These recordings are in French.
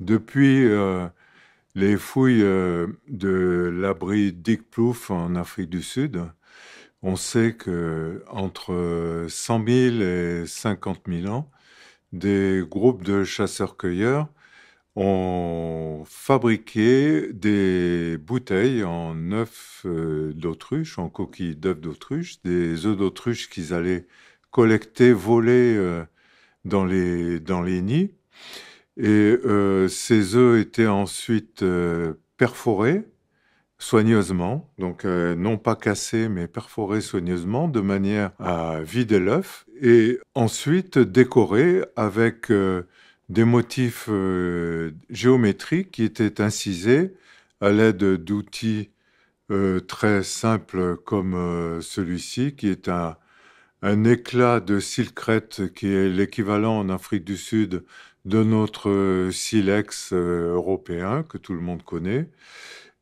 Depuis euh, les fouilles euh, de l'abri Dick en Afrique du Sud, on sait que entre 100 000 et 50 000 ans, des groupes de chasseurs-cueilleurs ont fabriqué des bouteilles en œufs euh, d'autruche, en coquilles d'œufs d'autruche, des œufs d'autruche qu'ils allaient collecter, voler dans les nids. Et euh, ces œufs étaient ensuite euh, perforés soigneusement, donc euh, non pas cassés, mais perforés soigneusement de manière à vider l'œuf et ensuite décorés avec des motifs géométriques qui étaient incisés à l'aide d'outils très simples comme celui-ci qui est un, un éclat de silcrète qui est l'équivalent en Afrique du Sud de notre euh, silex euh, européen que tout le monde connaît.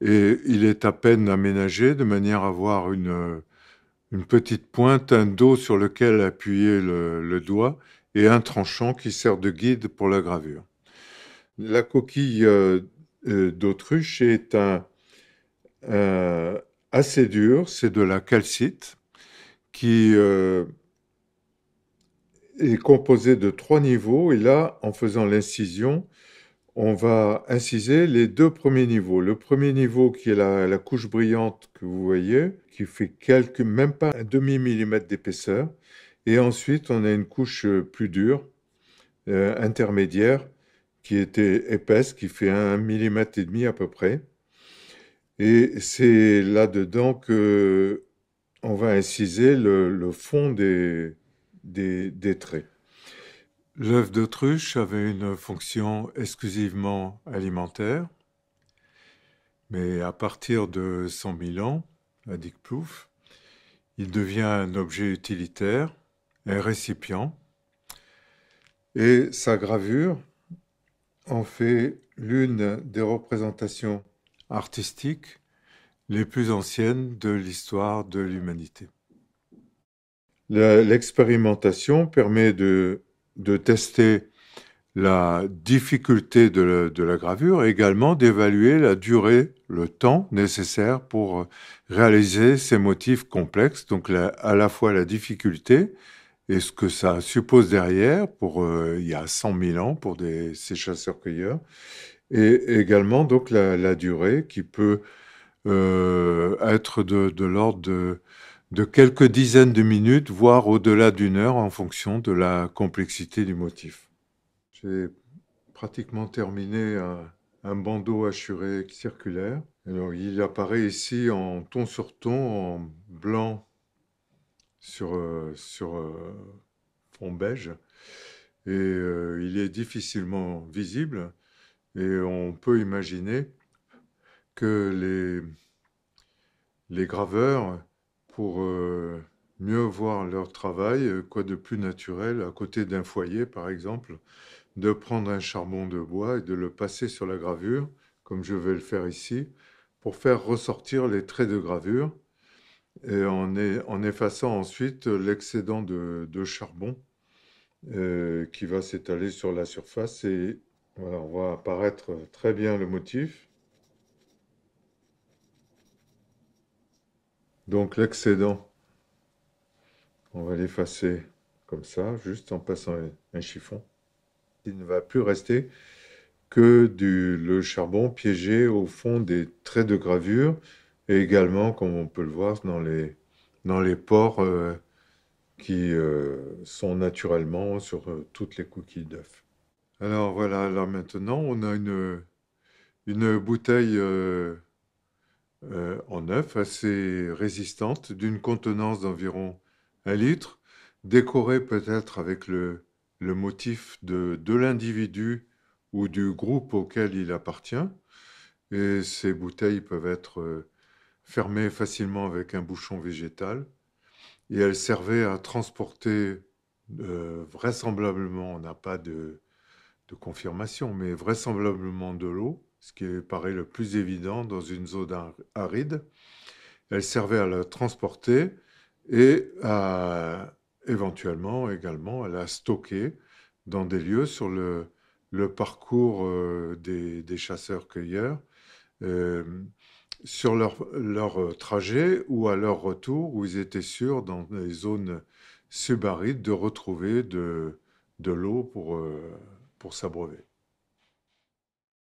Et il est à peine aménagé de manière à avoir une, euh, petite pointe, un dos sur lequel appuyer le, doigt et un tranchant qui sert de guide pour la gravure. La coquille d'autruche est un, assez dur, c'est de la calcite qui est composé de trois niveaux et là, en faisant l'incision, on va inciser les deux premiers niveaux. Le premier niveau qui est la, la couche brillante que vous voyez, qui fait quelques, même pas un demi-millimètre d'épaisseur. Et ensuite, on a une couche plus dure, euh, intermédiaire, qui était épaisse, qui fait un millimètre et demi à peu près. Et c'est là-dedans que on va inciser le fond des, des, traits. L'œuf d'autruche avait une fonction exclusivement alimentaire, mais à partir de 100 000 ans, à Dick Plouf, il devient un objet utilitaire, un récipient, et sa gravure en fait l'une des représentations artistiques les plus anciennes de l'histoire de l'humanité. L'expérimentation permet de, tester la difficulté de la, gravure et également d'évaluer la durée, le temps nécessaire pour réaliser ces motifs complexes, donc à la fois la difficulté et ce que ça suppose derrière pour euh, il y a 100 000 ans pour ces chasseurs-cueilleurs, et également donc la, durée qui peut euh, être de l'ordre de de quelques dizaines de minutes, voire au-delà d'une heure en fonction de la complexité du motif. J'ai pratiquement terminé un, bandeau hachuré circulaire. il apparaît ici en ton sur ton, en blanc sur, sur fond beige. Et euh, il est difficilement visible. Et on peut imaginer que les, les graveurs pour euh, mieux voir leur travail, euh, quoi de plus naturel, à côté d'un foyer par exemple, de prendre un charbon de bois et de le passer sur la gravure, comme je vais le faire ici, pour faire ressortir les traits de gravure, et en, effaçant ensuite l'excédent de, charbon euh, qui va s'étaler sur la surface, et on va apparaître très bien le motif. Donc l'excédent, on va l'effacer comme ça, juste en passant un chiffon. Il ne va plus rester que du, le charbon piégé au fond des traits de gravure et également, comme on peut le voir, dans les, dans les pores euh, qui euh, sont naturellement sur euh, toutes les coquilles d'œufs. Alors voilà, là maintenant, on a une, une bouteille euh, en œuf, assez résistante, d'une contenance d'environ un litre, décorée peut-être avec le motif de l'individu ou du groupe auquel il appartient et ces bouteilles peuvent être, euh, fermées facilement avec un bouchon végétal et elles servaient à transporter, euh, vraisemblablement, on n'a pas de confirmation, mais vraisemblablement de l'eau ce qui paraît le plus évident dans une zone aride. Elle servait à la transporter et à, éventuellement également à la stocker dans des lieux sur le, parcours euh, des, chasseurs-cueilleurs, euh, sur leur, euh, trajet ou à leur retour, où ils étaient sûrs, dans les zones subarides, de retrouver de, l'eau pour, pour s'abreuver.